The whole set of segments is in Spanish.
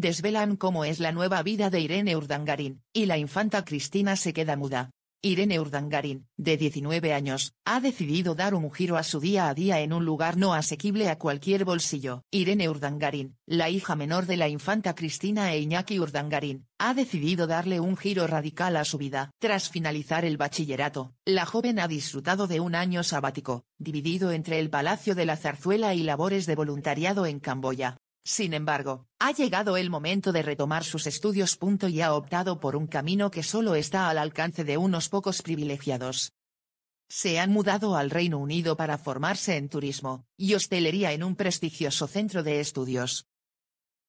desvelan cómo es la nueva vida de Irene Urdangarín, y la infanta Cristina se queda muda. Irene Urdangarín, de 19 años, ha decidido dar un giro a su día a día en un lugar no asequible a cualquier bolsillo. Irene Urdangarín, la hija menor de la infanta Cristina e Iñaki Urdangarín, ha decidido darle un giro radical a su vida. Tras finalizar el bachillerato, la joven ha disfrutado de un año sabático, dividido entre el Palacio de la Zarzuela y labores de voluntariado en Camboya. Sin embargo, ha llegado el momento de retomar sus estudios. Y ha optado por un camino que solo está al alcance de unos pocos privilegiados. Se han mudado al Reino Unido para formarse en turismo y hostelería en un prestigioso centro de estudios.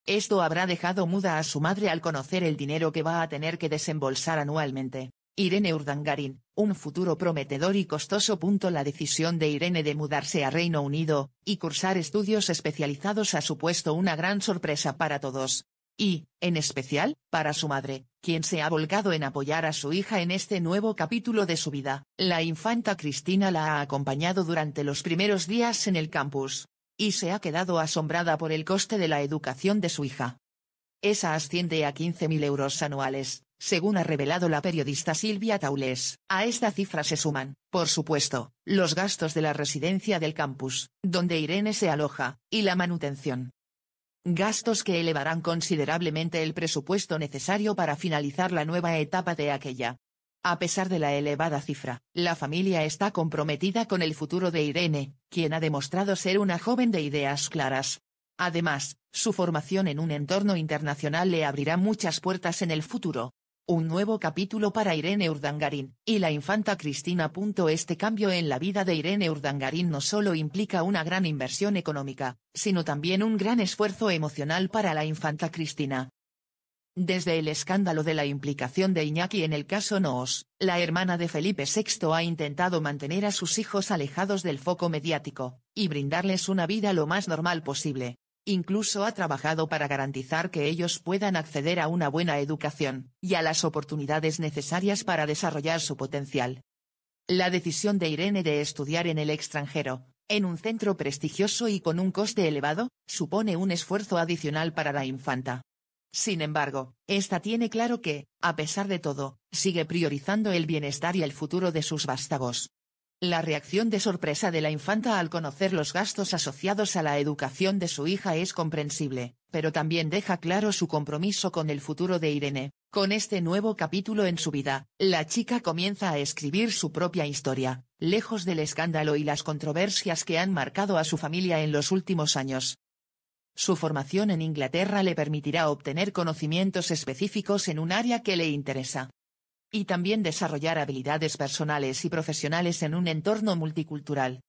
Esto habrá dejado muda a su madre al conocer el dinero que va a tener que desembolsar anualmente. Irene Urdangarin, un futuro prometedor y costoso. La decisión de Irene de mudarse a Reino Unido, y cursar estudios especializados ha supuesto una gran sorpresa para todos. Y, en especial, para su madre, quien se ha volcado en apoyar a su hija en este nuevo capítulo de su vida. La infanta Cristina la ha acompañado durante los primeros días en el campus. Y se ha quedado asombrada por el coste de la educación de su hija. Esa asciende a 15.000 euros anuales, según ha revelado la periodista Silvia Taules. A esta cifra se suman, por supuesto, los gastos de la residencia del campus, donde Irene se aloja, y la manutención. Gastos que elevarán considerablemente el presupuesto necesario para finalizar la nueva etapa de aquella. A pesar de la elevada cifra, la familia está comprometida con el futuro de Irene, quien ha demostrado ser una joven de ideas claras, Además, su formación en un entorno internacional le abrirá muchas puertas en el futuro un nuevo capítulo para Irene Urdangarín, y la infanta Cristina. Este cambio en la vida de Irene Urdangarín no solo implica una gran inversión económica, sino también un gran esfuerzo emocional para la infanta Cristina. Desde el escándalo de la implicación de Iñaki en el caso Noos, la hermana de Felipe VI ha intentado mantener a sus hijos alejados del foco mediático, y brindarles una vida lo más normal posible. Incluso ha trabajado para garantizar que ellos puedan acceder a una buena educación, y a las oportunidades necesarias para desarrollar su potencial. La decisión de Irene de estudiar en el extranjero, en un centro prestigioso y con un coste elevado, supone un esfuerzo adicional para la infanta. Sin embargo, esta tiene claro que, a pesar de todo, sigue priorizando el bienestar y el futuro de sus vástagos. La reacción de sorpresa de la infanta al conocer los gastos asociados a la educación de su hija es comprensible, pero también deja claro su compromiso con el futuro de Irene. Con este nuevo capítulo en su vida, la chica comienza a escribir su propia historia, lejos del escándalo y las controversias que han marcado a su familia en los últimos años. Su formación en Inglaterra le permitirá obtener conocimientos específicos en un área que le interesa, y también desarrollar habilidades personales y profesionales en un entorno multicultural.